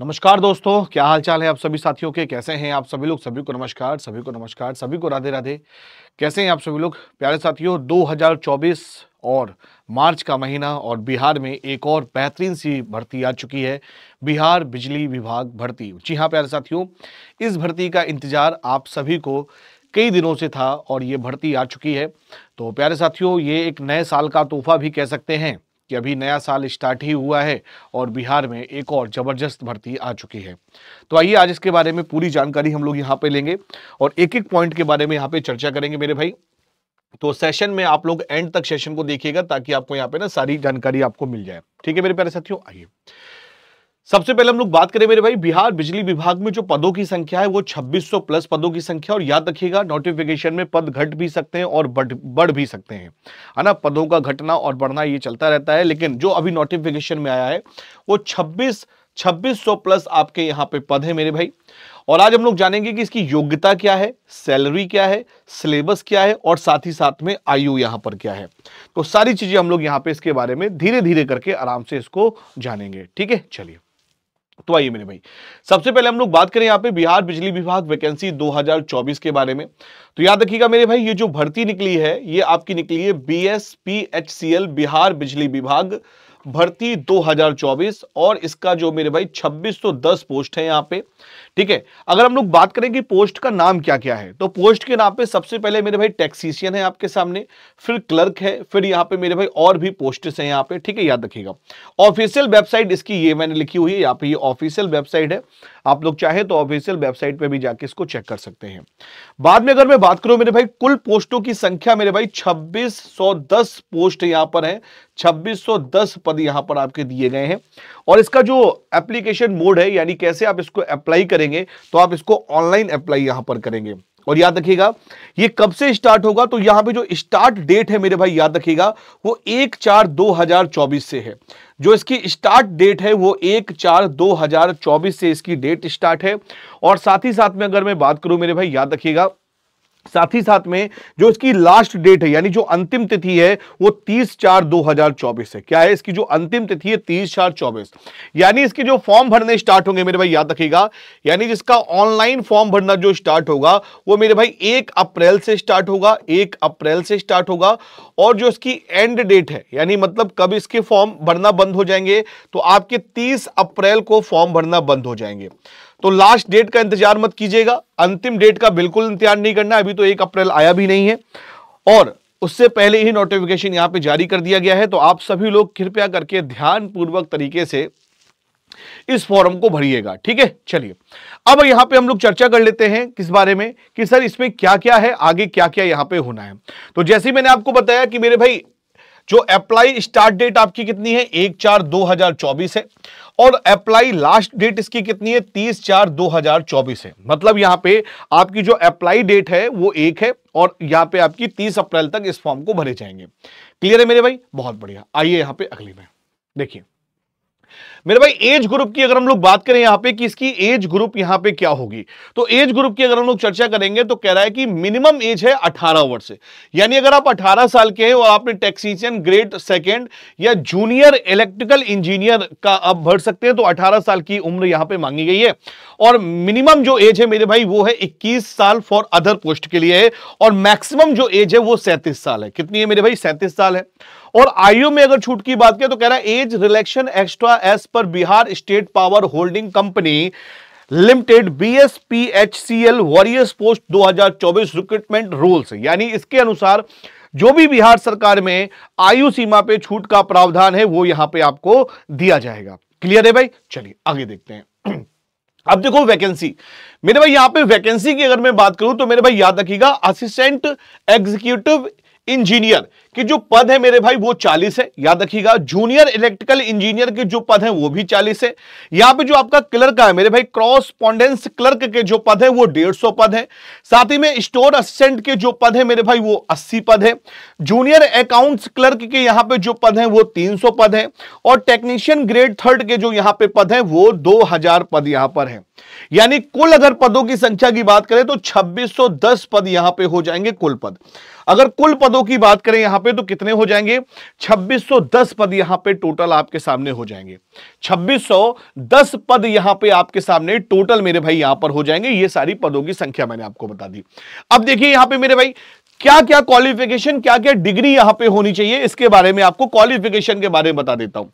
नमस्कार दोस्तों क्या हाल चाल है आप सभी साथियों के कैसे हैं आप सभी लोग सभी को नमस्कार सभी को नमस्कार सभी को राधे राधे कैसे हैं आप सभी लोग प्यारे साथियों 2024 और मार्च का महीना और बिहार में एक और बेहतरीन सी भर्ती आ चुकी है बिहार बिजली विभाग भर्ती जी हाँ प्यारे साथियों इस भर्ती का इंतज़ार आप सभी को कई दिनों से था और ये भर्ती आ चुकी है तो प्यारे साथियों ये एक नए साल का तोहफा भी कह सकते हैं कि अभी नया साल स्टार्ट ही हुआ है और बिहार में एक और ज़बरदस्त भर्ती आ चुकी है तो आइए आज इसके बारे में पूरी जानकारी हम लोग यहाँ पे लेंगे और एक एक पॉइंट के बारे में यहाँ पे चर्चा करेंगे मेरे भाई तो सेशन में आप लोग एंड तक सेशन को देखिएगा ताकि आपको यहाँ पे ना सारी जानकारी आपको मिल जाए ठीक है मेरे प्यारे साथियों आइए सबसे पहले हम लोग बात करें मेरे भाई बिहार बिजली विभाग में जो पदों की संख्या है वो 2600 प्लस पदों की संख्या और याद रखिएगा नोटिफिकेशन में पद घट भी सकते हैं और बढ़ बढ़ भी सकते हैं है ना पदों का घटना और बढ़ना ये चलता रहता है लेकिन जो अभी नोटिफिकेशन में आया है वो 26 2600 प्लस आपके यहाँ पे पद है मेरे भाई और आज हम लोग जानेंगे कि इसकी योग्यता क्या है सैलरी क्या है सिलेबस क्या है और साथ ही साथ में आयु यहाँ पर क्या है तो सारी चीजें हम लोग यहाँ पे इसके बारे में धीरे धीरे करके आराम से इसको जानेंगे ठीक है चलिए तो आइए मेरे भाई सबसे पहले हम लोग बात करें यहाँ पे बिहार बिजली विभाग वैकेंसी 2024 के बारे में तो याद रखिएगा मेरे भाई ये जो भर्ती निकली है ये आपकी निकली है B S P H C L Bihar बिजली विभाग भर्ती 2024 और इसका जो मेरे भाई 2610 पोस्ट है यहाँ पे ठीक है अगर हम लोग बात करें कि पोस्ट का नाम क्या क्या है तो पोस्ट के नाम पे सबसे पहले मेरे भाई टैक्सीशियन है आपके सामने फिर क्लर्क है फिर यहाँ पे मेरे भाई और भी पोस्ट है यहाँ पे ठीक है याद रखिएगा ऑफिशियल वेबसाइट इसकी ये मैंने लिखी हुई है यहाँ पे ये ऑफिशियल वेबसाइट है आप लोग चाहे तो ऑफिशियल वेबसाइट पर भी जाके इसको चेक कर सकते हैं बाद में अगर मैं बात करूं मेरे भाई कुल पोस्टों की संख्या मेरे भाई 2610 पोस्ट यहां पर है 2610 पद यहां पर आपके दिए गए हैं और इसका जो एप्लीकेशन मोड है यानी कैसे आप इसको अप्लाई करेंगे तो आप इसको ऑनलाइन अप्लाई यहां पर करेंगे और याद रखिएगा ये कब से स्टार्ट होगा तो यहां पे जो स्टार्ट डेट है मेरे भाई याद रखिएगा वो एक चार दो हजार चौबीस से है जो इसकी स्टार्ट डेट है वो एक चार दो हजार चौबीस से इसकी डेट स्टार्ट है और साथ ही साथ में अगर मैं बात करूं मेरे भाई याद रखिएगा साथ ही साथ में जो इसकी लास्ट डेट है यानी जो अंतिम तिथि है वो 30 चार 2024 है क्या है इसकी जो अंतिम तिथि है 30 चार 24 यानी इसके जो फॉर्म भरने स्टार्ट होंगे मेरे भाई याद रखिएगा यानी जिसका ऑनलाइन फॉर्म भरना जो स्टार्ट होगा वो मेरे भाई एक अप्रैल से स्टार्ट होगा एक अप्रैल से स्टार्ट होगा और जो इसकी एंड डेट है यानी मतलब कब इसके फॉर्म भरना बंद हो जाएंगे तो आपके तीस अप्रैल को फॉर्म भरना बंद हो जाएंगे तो लास्ट डेट का इंतजार मत कीजिएगा अंतिम डेट का बिल्कुल इंतजार नहीं करना अभी तो एक अप्रैल आया भी नहीं है और उससे पहले ही नोटिफिकेशन यहां पे जारी कर दिया गया है तो आप सभी लोग कृपया करके ध्यानपूर्वक तरीके से इस फॉर्म को भरिएगा ठीक है चलिए अब यहां पे हम लोग चर्चा कर लेते हैं किस बारे में कि सर इसमें क्या क्या है आगे क्या क्या यहां पे होना है तो जैसे मैंने आपको बताया कि मेरे भाई जो अप्लाई स्टार्ट डेट आपकी कितनी है एक चार दो हजार चौबीस है और अप्लाई लास्ट डेट इसकी कितनी है तीस चार दो हजार चौबीस है मतलब यहां पे आपकी जो अप्लाई डेट है वो एक है और यहां पे आपकी तीस अप्रैल तक इस फॉर्म को भरे जाएंगे क्लियर है मेरे भाई बहुत बढ़िया आइए यहां पे अगली में देखिए मेरे भाई एज ग्रुप की अगर हम लोग बात करें यहाँ पे कि इसकी एज ग्रुप यहाँ पे क्या होगी तो एज ग्रुप की अगर हम लोग चर्चा करेंगे तो कह रहा है कि मिनिमम एज है अठारह वर्ष यानी अगर आप अठारह साल के हैं और आपने टेक्सीशियन ग्रेड सेकेंड या जूनियर इलेक्ट्रिकल इंजीनियर का आप भर सकते हैं तो अठारह साल की उम्र यहाँ पे मांगी गई है और मिनिमम जो एज है मेरे भाई वो है इक्कीस साल फॉर अदर पोस्ट के लिए है और मैक्सिमम जो एज है वो सैंतीस साल है कितनी है मेरे भाई सैंतीस साल है और आयु में अगर छूट की बात करें तो कह रहा है as relaxation extra as per Bihar state power holding company limited BSPHCL various post 2024 recruitment rules यानी इसके अनुसार जो भी बिहार सरकार में आयु सीमा पे छूट का प्रावधान है वो यहां पे आपको दिया जाएगा क्लियर है भाई चलिए आगे देखते हैं अब देखो वैकेंसी मेरे भाई यहां पे वैकेंसी की अगर मैं बात करूं तो मेरे भाई याद रखिएगा असिस्टेंट एग्जीक्यूटिव इंजीनियर कि जो पद है मेरे भाई वो 40 है याद रखिएगा जूनियर इलेक्ट्रिकल इंजीनियर के जो पद है वो भी 40 है यहां पे जो आपका क्लर्क है मेरे भाई क्रॉस क्लर्क के जो पद है वो 150 पद है साथ ही में स्टोर असिस्टेंट के जो पद है मेरे भाई वो 80 पद है जूनियर अकाउंट्स क्लर्क के यहां पे जो पद है वो 300 पद है और टेक्नीशियन ग्रेड थर्ड के जो यहां पे पद है वो दो पद यहां पर है यानी कुल अगर पदों की संख्या की बात करें तो 2610 पद यहां पे हो जाएंगे कुल पद अगर कुल पदों की बात करें यहां पे तो कितने हो जाएंगे 2610 पद यहां पे टोटल आपके सामने हो जाएंगे 2610 पद यहां पे आपके सामने टोटल मेरे भाई यहां पर हो जाएंगे ये सारी पदों की संख्या मैंने आपको बता दी अब देखिए यहां पे मेरे भाई क्या क्या क्वालिफिकेशन क्या क्या डिग्री यहां पे होनी चाहिए इसके बारे में आपको क्वालिफिकेशन के बारे में बता देता हूं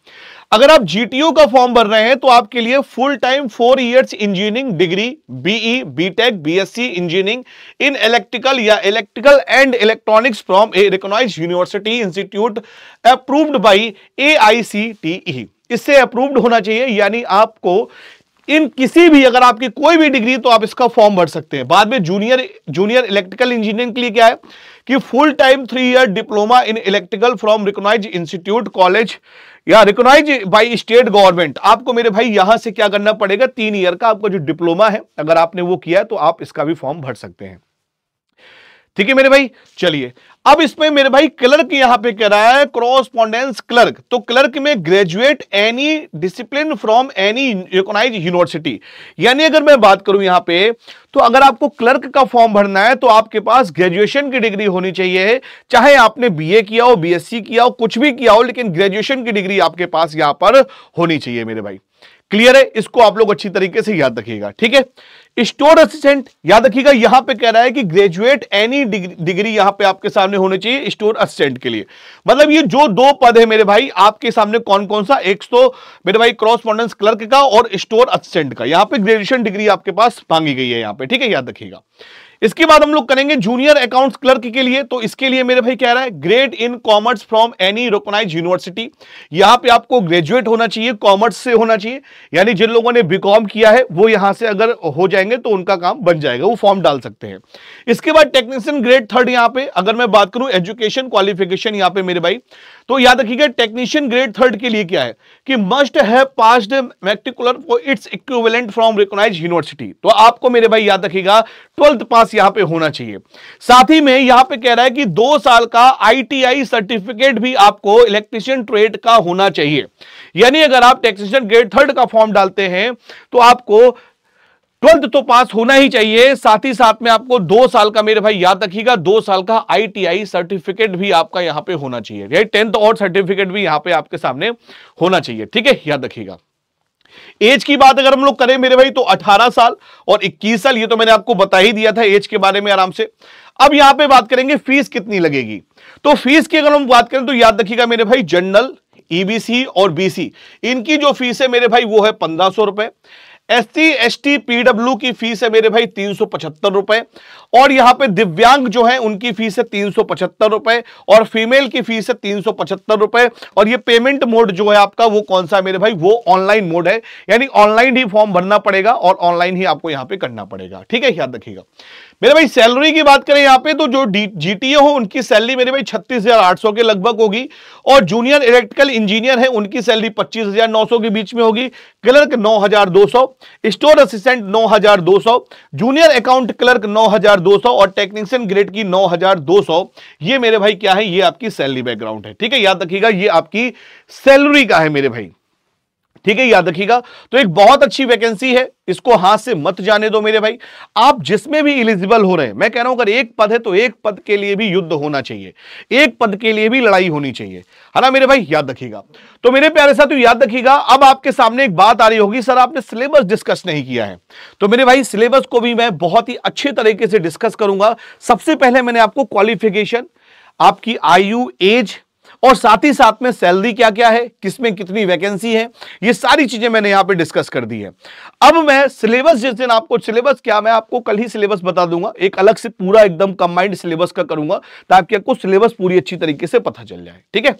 अगर आप जीटीओ का फॉर्म भर रहे हैं तो आपके लिए full time four years engineering degree BE BTech BSc engineering in electrical या electrical and electronics from a recognise university institute approved by a इससे अप्रूव्ड होना चाहिए यानी आपको इन किसी भी अगर आपकी कोई भी डिग्री तो आप इसका फॉर्म भर सकते हैं बाद में जूनियर जूनियर इलेक्ट्रिकल इंजीनियरिंग के लिए क्या है कि full time three year diploma in electrical from recognise institute college या रिकोनाइज बाई स्टेट गवर्नमेंट आपको मेरे भाई यहां से क्या करना पड़ेगा तीन ईयर का आपका जो डिप्लोमा है अगर आपने वो किया है तो आप इसका भी फॉर्म भर सकते हैं ठीक है मेरे भाई चलिए अब इसमें मेरे भाई क्लर्क यहां पे कह रहा है क्रॉसपॉन्डेंस क्लर्क तो क्लर्क में graduate any discipline from any recognise university यानी अगर मैं बात करूं यहां पे तो अगर आपको क्लर्क का फॉर्म भरना है तो आपके पास ग्रेजुएशन की डिग्री होनी चाहिए चाहे आपने बीए किया हो बीएससी किया हो कुछ भी किया हो लेकिन ग्रेजुएशन की डिग्री आपके पास यहां पर होनी चाहिए मेरे भाई क्लियर है इसको आप लोग अच्छी तरीके से याद रखिएगा ठीक है स्टोर असिस्टेंट याद रखिएगा यहां पे कह रहा है कि ग्रेजुएट एनी डिग्री यहां पे आपके सामने होने चाहिए स्टोर असिस्टेंट के लिए मतलब ये जो दो पद है मेरे भाई आपके सामने कौन कौन सा एक तो मेरे भाई क्रॉस क्लर्क का और स्टोर असिस्टेंट का यहां पे ग्रेजुएशन डिग्री आपके पास मांगी गई है यहां पे ठीक है याद रखिएगा इसके बाद हम लोग करेंगे जूनियर अकाउंट्स क्लर्क के लिए तो इसके लिए मेरे भाई कह रहा है grad in commerce from any recognise university यहां पे आपको ग्रेजुएट होना चाहिए कॉमर्स से होना चाहिए यानी जिन लोगों ने बीकॉम किया है वो यहां से अगर हो जाए चाहेंगे तो उनका काम बन जाएगा वो फॉर्म डाल सकते हैं इसके बाद टेक्नीशियन ग्रेड थर्ड यहां पे अगर मैं बात करूं एजुकेशन क्वालिफिकेशन यहां पे मेरे भाई तो याद रखिएगा टेक्नीशियन ग्रेड थर्ड के लिए क्या है कि मस्ट है passed matriculation for its equivalent from recognise university तो आपको मेरे भाई याद रखिएगा ट्वेल्थ पास यहां पे होना चाहिए साथ ही में यहां पे कह रहा है कि दो साल का आईटीआई सर्टिफिकेट भी आपको इलेक्ट्रिशियन ट्रेड का होना चाहिए यानी अगर आप टेक्नीशियन ग्रेड थर्ड का फॉर्म डालते हैं तो आपको ट्वेल्थ तो पास होना ही चाहिए साथ ही साथ में आपको दो साल का मेरे भाई याद रखिएगा दो साल का आईटीआई सर्टिफिकेट भी आपका यहां पे होना चाहिए टेंथ और सर्टिफिकेट भी यहां पे आपके सामने होना चाहिए ठीक है याद रखिएगा एज की बात अगर हम लोग करें मेरे भाई तो 18 साल और 21 साल ये तो मैंने आपको बता ही दिया था एज के बारे में आराम से अब यहां पे बात करेंगे फीस कितनी लगेगी तो फीस की अगर हम बात करें तो याद रखिएगा मेरे भाई जनरल ईबीसी e और बीसी इनकी जो फीस है मेरे भाई वो है पंद्रह सौ रुपए S T S T PW की फीस है मेरे भाई तीन सौ पचहत्तर रुपए और यहाँ पे दिव्यांग जो है उनकी फीस है तीन सौ पचहत्तर रुपए और फीमेल की फीस है तीन सौ पचहत्तर रुपए और ये पेमेंट मोड जो है आपका वो कौन सा है मेरे भाई वो ऑनलाइन मोड है यानी ऑनलाइन ही फॉर्म भरना पड़ेगा और ऑनलाइन ही आपको यहाँ पे करना पड़ेगा ठीक है याद रखिएगा मेरे भाई सैलरी की बात करें यहाँ पे तो जो जीटीए हो उनकी सैलरी मेरे भाई छत्तीस हजार आठ सौ के लगभग होगी और जूनियर इलेक्ट्रिकल इंजीनियर है उनकी सैलरी पच्चीस हजार नौ सौ के बीच में होगी क्लर्क नौ हजार दो सौ स्टोर असिस्टेंट नौ हजार दो सौ जूनियर अकाउंट क्लर्क नौ हजार दो सौ और टेक्निशियन ग्रेड की नौ हजार दो सौ ये मेरे भाई क्या है ये आपकी सैलरी बैकग्राउंड है ठीक है याद रखिएगा ये आपकी सैलरी का है मेरे भाई ठीक है याद रखिएगा तो एक बहुत अच्छी वैकेंसी है इसको हाथ से मत जाने दो मेरे भाई आप जिसमें भी इलिजिबल हो रहे हैं मैं कह रहा हूं अगर एक पद है तो एक पद के लिए भी युद्ध होना चाहिए एक पद के लिए भी लड़ाई होनी चाहिए है ना मेरे भाई याद रखिएगा तो मेरे प्यारे साथ याद रखिएगा अब आपके सामने एक बात आ रही होगी सर आपने सिलेबस डिस्कस नहीं किया है तो मेरे भाई सिलेबस को भी मैं बहुत ही अच्छे तरीके से डिस्कस करूंगा सबसे पहले मैंने आपको क्वालिफिकेशन आपकी आयु एज और साथ ही साथ में सैलरी क्या क्या है किसमें कितनी वैकेंसी है ये सारी चीजें मैंने यहां पे डिस्कस कर दी है अब मैं सिलेबस जिस दिन आपको सिलेबस क्या मैं आपको कल ही सिलेबस बता दूंगा एक अलग से पूरा एकदम कंबाइंड सिलेबस का करूंगा ताकि आपको सिलेबस पूरी अच्छी तरीके से पता चल जाए ठीक है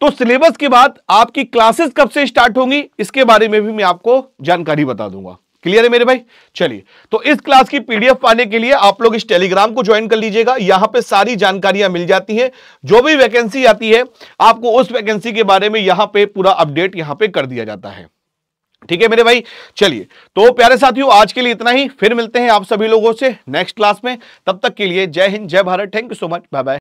तो सिलेबस के बाद आपकी क्लासेस कब से स्टार्ट होंगी इसके बारे में भी मैं आपको जानकारी बता दूंगा क्लियर है मेरे भाई चलिए तो इस क्लास की पीडीएफ पाने के लिए आप लोग इस टेलीग्राम को ज्वाइन कर लीजिएगा यहां पे सारी जानकारियां मिल जाती हैं जो भी वैकेंसी आती है आपको उस वैकेंसी के बारे में यहां पे पूरा अपडेट यहां पे कर दिया जाता है ठीक है मेरे भाई चलिए तो प्यारे साथियों आज के लिए इतना ही फिर मिलते हैं आप सभी लोगों से नेक्स्ट क्लास में तब तक के लिए जय हिंद जय Bharat thank you so much bye bye